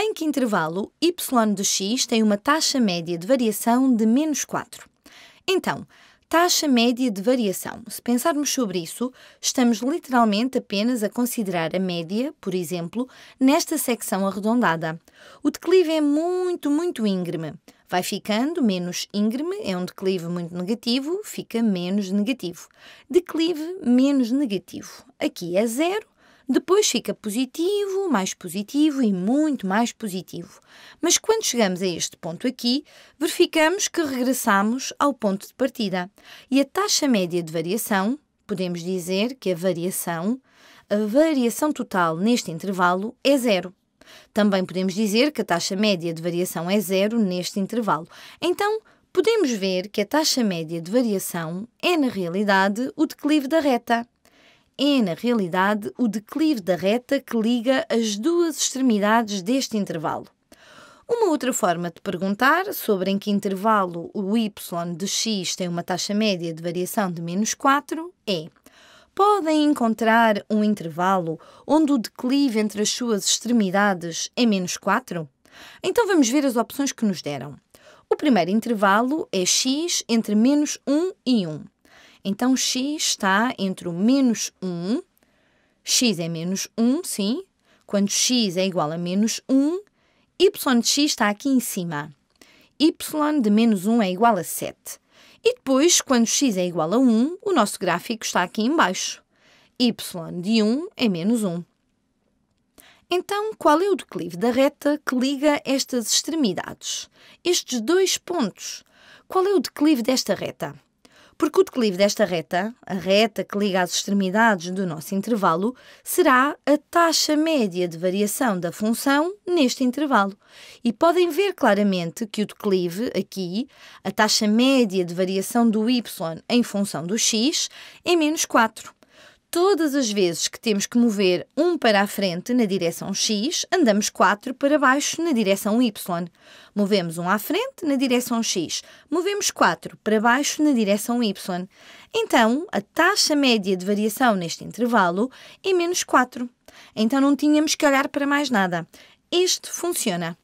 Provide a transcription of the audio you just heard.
Em que intervalo y de x tem uma taxa média de variação de menos 4? Então, taxa média de variação. Se pensarmos sobre isso, estamos literalmente apenas a considerar a média, por exemplo, nesta secção arredondada. O declive é muito, muito íngreme. Vai ficando menos íngreme, é um declive muito negativo, fica menos negativo. Declive menos negativo. Aqui é zero, depois fica positivo, mais positivo e muito mais positivo. Mas quando chegamos a este ponto aqui, verificamos que regressamos ao ponto de partida. E a taxa média de variação, podemos dizer que a variação, a variação total neste intervalo é zero. Também podemos dizer que a taxa média de variação é zero neste intervalo. Então, podemos ver que a taxa média de variação é, na realidade, o declive da reta é, na realidade, o declive da reta que liga as duas extremidades deste intervalo. Uma outra forma de perguntar sobre em que intervalo o y de x tem uma taxa média de variação de menos 4 é: podem encontrar um intervalo onde o declive entre as suas extremidades é menos 4? Então vamos ver as opções que nos deram. O primeiro intervalo é x entre menos 1 e 1. Então, x está entre o menos 1, x é menos 1, sim, quando x é igual a menos 1, y de x está aqui em cima. y de menos 1 é igual a 7. E depois, quando x é igual a 1, o nosso gráfico está aqui embaixo. y de 1 é menos 1. Então, qual é o declive da reta que liga estas extremidades? Estes dois pontos. Qual é o declive desta reta? porque o declive desta reta, a reta que liga as extremidades do nosso intervalo, será a taxa média de variação da função neste intervalo. E podem ver claramente que o declive aqui, a taxa média de variação do y em função do x, é menos 4. Todas as vezes que temos que mover um para a frente na direção x, andamos 4 para baixo na direção y. Movemos um à frente na direção x, movemos 4 para baixo na direção y. Então, a taxa média de variação neste intervalo é menos 4. Então não tínhamos que olhar para mais nada. Este funciona.